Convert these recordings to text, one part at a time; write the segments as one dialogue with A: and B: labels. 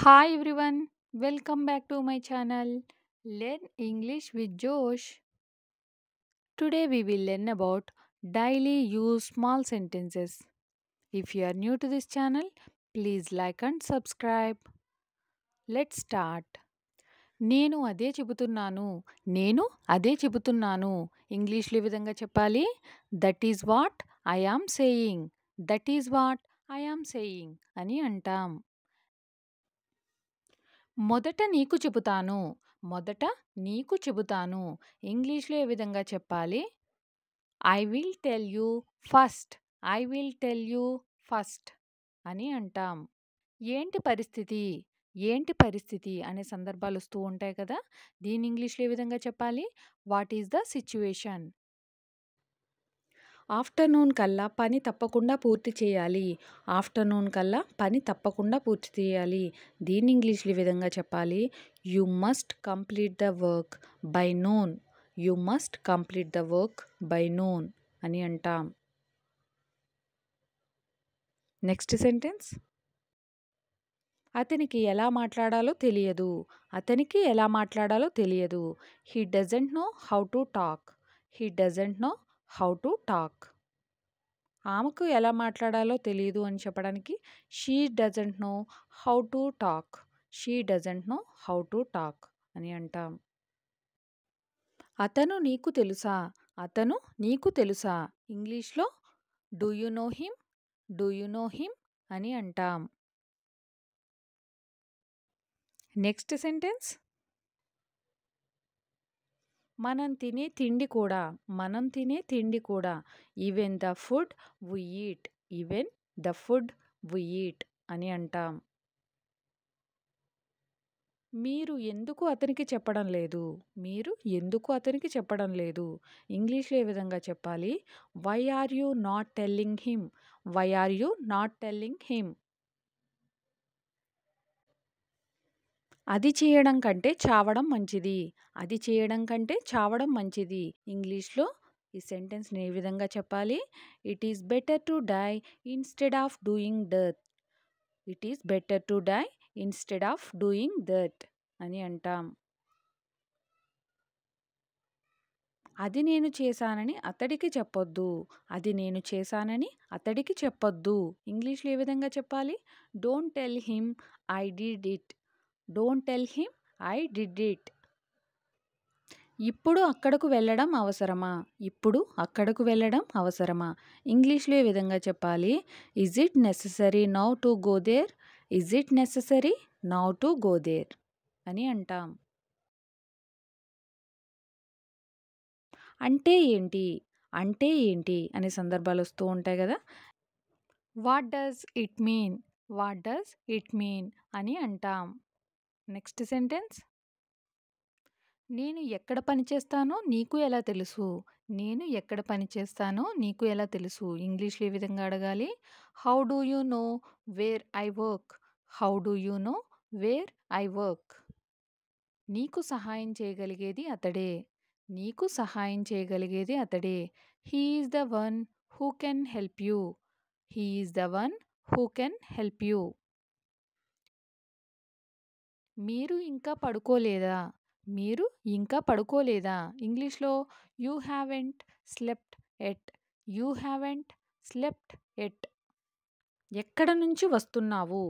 A: hi everyone welcome back to my channel learn English with Josh today we will learn about daily use small sentences if you are new to this channel please like and subscribe let start నేను అదే చెబుతున్నాను నేను అదే చెబుతున్నాను ఇంగ్లీష్లో ఏ విధంగా చెప్పాలి that is what I am saying that is what I am saying అని అంటాం మొదట నీకు చెబుతాను మొదట నీకు చెబుతాను ఇంగ్లీష్లో ఏ విధంగా చెప్పాలి I will tell you first I will tell you first అని అంటాం ఏంటి పరిస్థితి ఏంటి పరిస్థితి అనే సందర్భాలు వస్తూ ఉంటాయి కదా దీని ఇంగ్లీష్లో ఏ విధంగా చెప్పాలి what is the situation afternoon కల్లా పని తప్పకుండా పూర్తి చేయాలి ఆఫ్టర్నూన్ కల్లా పని తప్పకుండా పూర్తి చేయాలి దీన్ని ఇంగ్లీష్లో ఈ విధంగా చెప్పాలి you must complete the work by noon you must complete the work by noon అని అంటాం నెక్స్ట్ సెంటెన్స్ అతనికి ఎలా మాట్లాడాలో తెలియదు అతనికి ఎలా మాట్లాడాలో తెలియదు he doesn't know how to talk he doesn't know how to talk ఆమెకు ఎలా మాట్లాడాలో తెలియదు అని చెప్పడానికి she doesn't know how to talk she doesn't know how to talk అని అంటాం అతను నీకు తెలుసా అతను నీకు తెలుసా ఇంగ్లీష్లో do you know him do you know him అని అంటాం నెక్స్ట్ సెంటెన్స్ మనం తినే తిండి కూడా మనం తినే తిండి కూడా even the food we eat even the food we eat అని అంటాం మీరు ఎందుకు అతనికి చెప్పడం లేదు మీరు ఎందుకు అతనికి చెప్పడం లేదు ఇంగ్లీష్లో ఏ విధంగా చెప్పాలి why are you not telling him why are you not telling him అది చేయడం కంటే చావడం మంచిది అది చేయడం కంటే చావడం మంచిది ఇంగ్లీష్లో ఈ సెంటెన్స్ని ఏ విధంగా చెప్పాలి it is better to die instead of doing డర్త్ it is better to die instead of doing that అని అంటాం అది నేను చేశానని అతడికి చెప్పొద్దు అది నేను చేశానని అతడికి చెప్పొద్దు ఇంగ్లీష్లో ఏ విధంగా చెప్పాలి don't tell him I did it don't tell him I did it ఇప్పుడు అక్కడకు వెళ్ళడం అవసరమా ఇప్పుడు అక్కడకు వెళ్ళడం అవసరమా ఇంగ్లీష్లో ఏ విధంగా చెప్పాలి is it necessary now to go there is it necessary now to go there అని అంటాం అంటే ఏంటి అంటే ఏంటి అనే సందర్భాలు వస్తూ ఉంటాయి కదా what does it mean what does it mean అని అంటాం నెక్స్ట్ సెంటెన్స్ నేను ఎక్కడ పని చేస్తానో నీకు ఎలా తెలుసు నేను ఎక్కడ పని చేస్తానో నీకు ఎలా తెలుసు ఇంగ్లీష్లో ఏ విధంగా అడగాలి how do you know where I work how do you know where I work నీకు సహాయం చేయగలిగేది అతడే నీకు సహాయం చేయగలిగేది అతడే he is the one who can help you he is the one who can help you మీరు ఇంకా పడుకోలేదా మీరు ఇంకా పడుకోలేదా ఇంగ్లీష్లో you haven't slept yet you haven't slept yet ఎక్కడ నుంచి వస్తున్నావు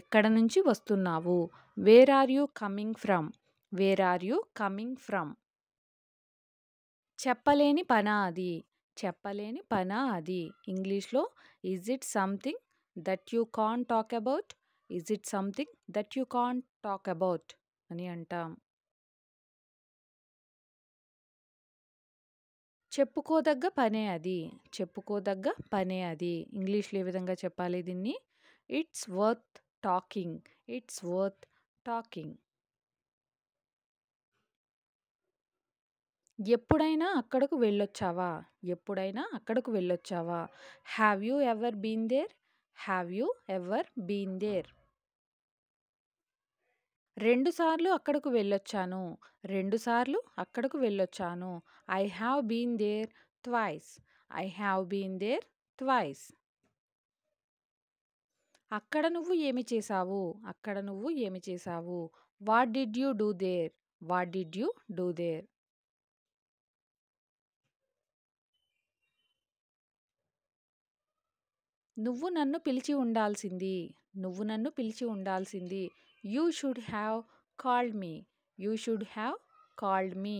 A: ఎక్కడ నుంచి వస్తున్నావు where are you coming from where are you coming from చెప్పలేని పన అది చెప్పలేని పన అది ఇంగ్లీష్లో is it something that you can talk about is it something that you can't talk about అని అంటాం చెప్పుకోదగ్గ పనే అది చెప్పుకోదగ్గ పనే అది ఇంగ్లీష్లో ఏ విధంగా చెప్పాలి దీన్ని it's worth talking it's worth talking ఎప్పుడైనా అక్కడకు వెళ్ళొచ్చావా ఎప్పుడైనా అక్కడకు వెళ్ళొచ్చావా have you ever been there have you ever been there రెండుసార్లు అక్కడకు వెళ్ళొచ్చాను రెండుసార్లు అక్కడకు వెళ్ళొచ్చాను I have been there twice I have been there twice అక్కడ నువ్వు ఏమి చేశావు అక్కడ నువ్వు ఏమి చేశావు what did you do there what did you do there నువ్వు నన్ను పిలిచి ఉండాల్సింది నువ్వు నన్ను పిలిచి ఉండాల్సింది you should have called me you should have called me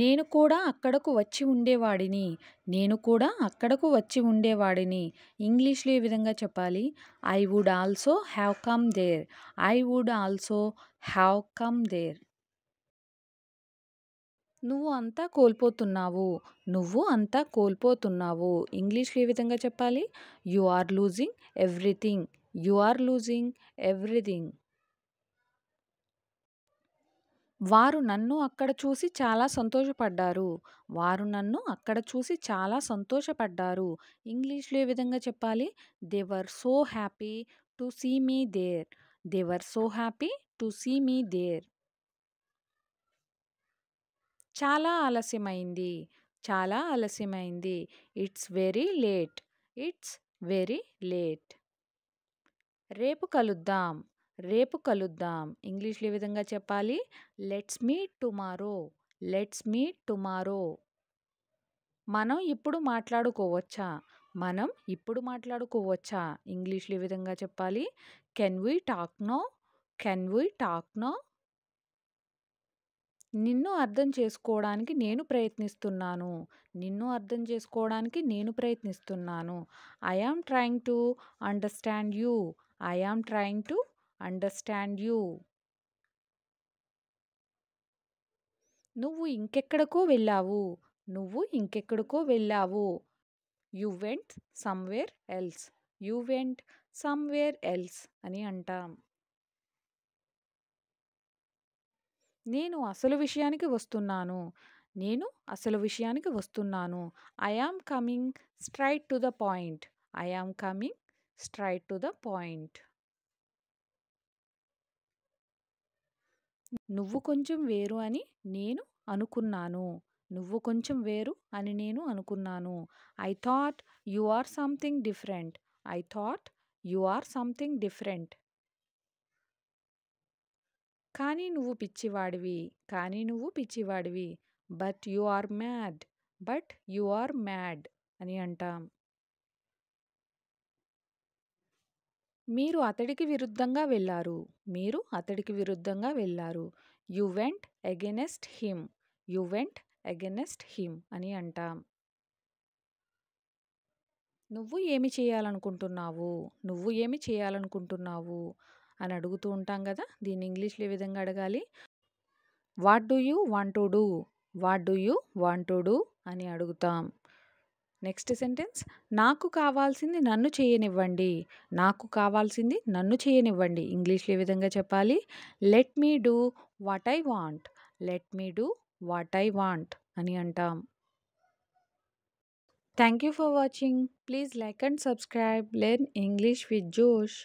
A: నేను కూడా అక్కడకు వచ్చి ఉండేవాడిని నేను కూడా అక్కడకు వచ్చి ఉండేవాడిని ఇంగ్లీష్లో ఏ విధంగా చెప్పాలి I would also have come there I would also have come there నువ్వు అంతా కోల్పోతున్నావు నువ్వు అంతా కోల్పోతున్నావు ఇంగ్లీష్కి ఏ విధంగా చెప్పాలి you are losing everything you are losing everything వారు నన్ను అక్కడ చూసి చాలా సంతోషపడ్డారు వారు నన్ను అక్కడ చూసి చాలా సంతోషపడ్డారు ఇంగ్లీష్లో ఏ విధంగా చెప్పాలి they were so happy to see me there they were so happy to see me there చాలా ఆలస్యమైంది చాలా ఆలస్యమైంది it's very late it's very late రేపు కలుద్దాం రేపు కలుద్దాం ఇంగ్లీష్లో ఏ విధంగా చెప్పాలి let's meet tomorrow let's meet tomorrow మనం ఇప్పుడు మాట్లాడుకోవచ్చా మనం ఇప్పుడు మాట్లాడుకోవచ్చా ఇంగ్లీష్లో ఏ విధంగా చెప్పాలి can we talk now can we talk now నిన్ను అర్థం చేసుకోవడానికి నేను ప్రయత్నిస్తున్నాను నిన్ను అర్థం చేసుకోవడానికి నేను ప్రయత్నిస్తున్నాను I am trying to understand you I am trying to understand you నువ్వు ఇంకెక్కడికో వెళ్ళావు నువ్వు ఇంకెక్కడికో వెళ్ళావు you went somewhere else you went somewhere else అని అంటాం నేను అసలు విషయానికి వస్తున్నాను నేను అసలు విషయానికి వస్తున్నాను I am coming straight to the point I am coming straight to the point నువ్వు కొంచెం వేరు అని నేను అనుకున్నాను నువ్వు కొంచెం వేరు అని నేను అనుకున్నాను I thought you are something different I thought you are something different కానీ నువ్వు పిచ్చివాడివి కానీ నువ్వు పిచ్చివాడివి but you are mad but you are mad అని అంటాం మీరు అతడికి విరుద్ధంగా వెళ్ళారు మీరు అతడికి విరుద్ధంగా వెళ్ళారు you went against him you went against him అని అంటాం నువ్వు ఏమి చేయాలనుకుంటున్నావు నువ్వు ఏమి చేయాలనుకుంటున్నావు అని అడుగుతూ ఉంటాం కదా దీన్ని ఇంగ్లీష్లో ఏ విధంగా అడగాలి what do you want to do what do you want to do అని అడుగుతాం నెక్స్ట్ సెంటెన్స్ నాకు కావాల్సింది నన్ను చేయనివ్వండి నాకు కావాల్సింది నన్ను చేయనివ్వండి ఇంగ్లీష్లో ఏ విధంగా చెప్పాలి let me do what I want let me do what I want అని అంటాం thank you for watching please like and subscribe learn English with జోష్